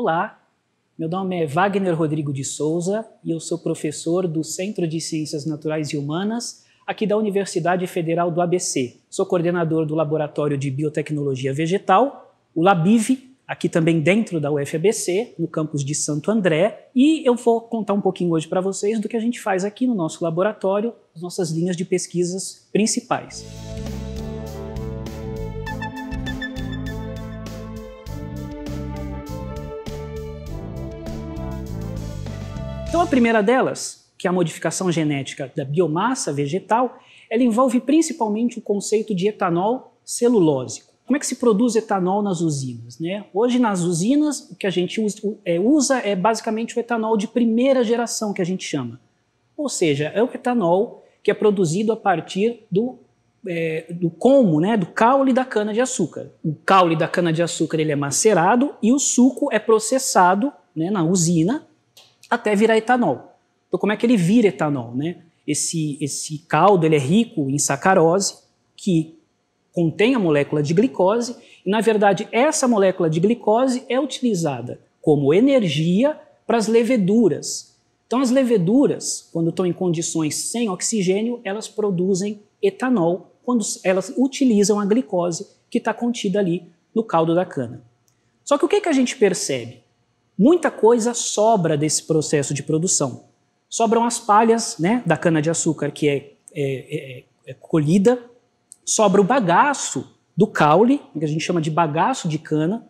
Olá, meu nome é Wagner Rodrigo de Souza e eu sou professor do Centro de Ciências Naturais e Humanas aqui da Universidade Federal do ABC. Sou coordenador do Laboratório de Biotecnologia Vegetal, o LABIV, aqui também dentro da UFABC, no campus de Santo André, e eu vou contar um pouquinho hoje para vocês do que a gente faz aqui no nosso laboratório, as nossas linhas de pesquisas principais. Então, a primeira delas, que é a modificação genética da biomassa vegetal, ela envolve principalmente o conceito de etanol celulósico. Como é que se produz etanol nas usinas? Né? Hoje, nas usinas, o que a gente é, usa é basicamente o etanol de primeira geração, que a gente chama. Ou seja, é o etanol que é produzido a partir do, é, do como, né, do caule da cana-de-açúcar. O caule da cana-de-açúcar ele é macerado e o suco é processado né, na usina até virar etanol. Então, como é que ele vira etanol? Né? Esse, esse caldo ele é rico em sacarose, que contém a molécula de glicose, e na verdade essa molécula de glicose é utilizada como energia para as leveduras. Então, as leveduras, quando estão em condições sem oxigênio, elas produzem etanol quando elas utilizam a glicose que está contida ali no caldo da cana. Só que o que, que a gente percebe? muita coisa sobra desse processo de produção. Sobram as palhas né, da cana-de-açúcar que é, é, é, é, colhida, sobra o bagaço do caule, que a gente chama de bagaço de cana,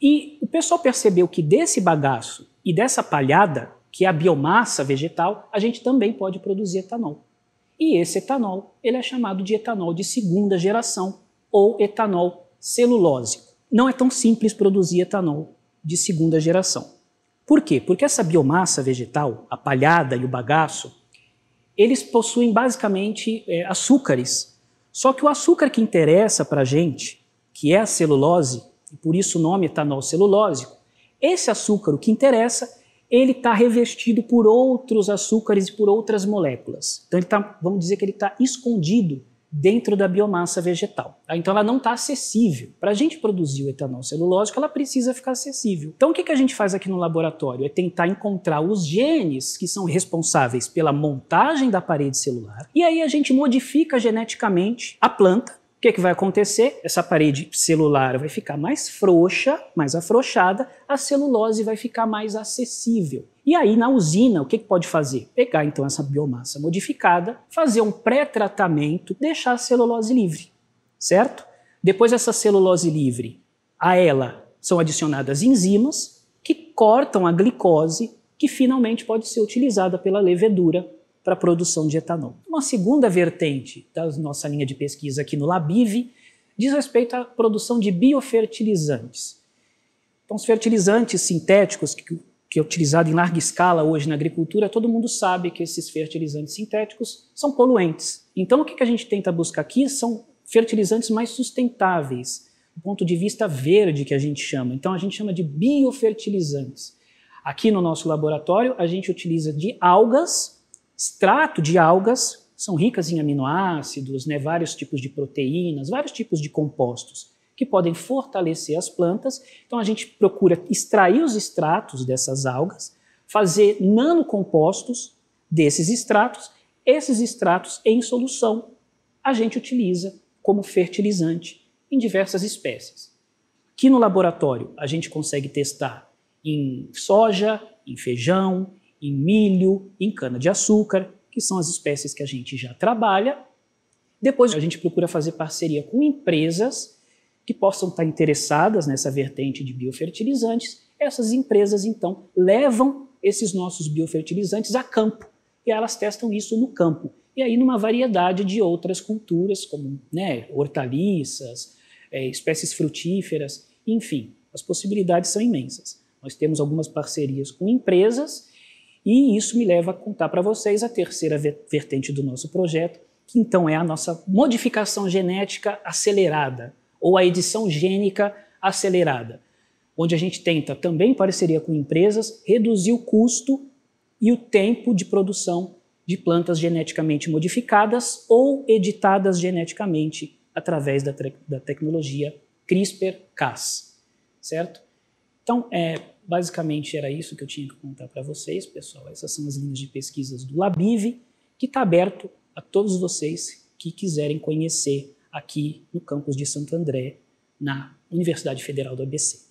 e o pessoal percebeu que desse bagaço e dessa palhada, que é a biomassa vegetal, a gente também pode produzir etanol. E esse etanol, ele é chamado de etanol de segunda geração ou etanol celulósico. Não é tão simples produzir etanol de segunda geração. Por quê? Porque essa biomassa vegetal, a palhada e o bagaço, eles possuem basicamente é, açúcares. Só que o açúcar que interessa para a gente, que é a celulose, e por isso o nome etanol celulósico, esse açúcar, o que interessa, ele está revestido por outros açúcares e por outras moléculas. Então, ele tá, vamos dizer que ele está escondido dentro da biomassa vegetal. Tá? Então ela não está acessível. Para a gente produzir o etanol celulósico, ela precisa ficar acessível. Então o que, que a gente faz aqui no laboratório? É tentar encontrar os genes que são responsáveis pela montagem da parede celular e aí a gente modifica geneticamente a planta o que, é que vai acontecer? Essa parede celular vai ficar mais frouxa, mais afrouxada, a celulose vai ficar mais acessível. E aí, na usina, o que, que pode fazer? Pegar então essa biomassa modificada, fazer um pré-tratamento, deixar a celulose livre, certo? Depois dessa celulose livre, a ela são adicionadas enzimas que cortam a glicose, que finalmente pode ser utilizada pela levedura para a produção de etanol. Uma segunda vertente da nossa linha de pesquisa aqui no Labive diz respeito à produção de biofertilizantes. Então, os fertilizantes sintéticos que, que é utilizado em larga escala hoje na agricultura, todo mundo sabe que esses fertilizantes sintéticos são poluentes. Então, o que a gente tenta buscar aqui são fertilizantes mais sustentáveis, do ponto de vista verde que a gente chama. Então, a gente chama de biofertilizantes. Aqui no nosso laboratório, a gente utiliza de algas Extrato de algas são ricas em aminoácidos, né, vários tipos de proteínas, vários tipos de compostos que podem fortalecer as plantas. Então a gente procura extrair os extratos dessas algas, fazer nanocompostos desses extratos, esses extratos em solução a gente utiliza como fertilizante em diversas espécies. Aqui no laboratório a gente consegue testar em soja, em feijão, em milho, em cana-de-açúcar, que são as espécies que a gente já trabalha. Depois a gente procura fazer parceria com empresas que possam estar interessadas nessa vertente de biofertilizantes. Essas empresas, então, levam esses nossos biofertilizantes a campo e elas testam isso no campo. E aí, numa variedade de outras culturas, como né, hortaliças, é, espécies frutíferas, enfim, as possibilidades são imensas. Nós temos algumas parcerias com empresas e isso me leva a contar para vocês a terceira vertente do nosso projeto, que então é a nossa modificação genética acelerada, ou a edição gênica acelerada, onde a gente tenta, também em parceria com empresas, reduzir o custo e o tempo de produção de plantas geneticamente modificadas ou editadas geneticamente através da, da tecnologia CRISPR-Cas, certo? Então, é, Basicamente era isso que eu tinha que contar para vocês, pessoal. Essas são as linhas de pesquisas do Labive, que está aberto a todos vocês que quiserem conhecer aqui no campus de Santo André, na Universidade Federal do ABC.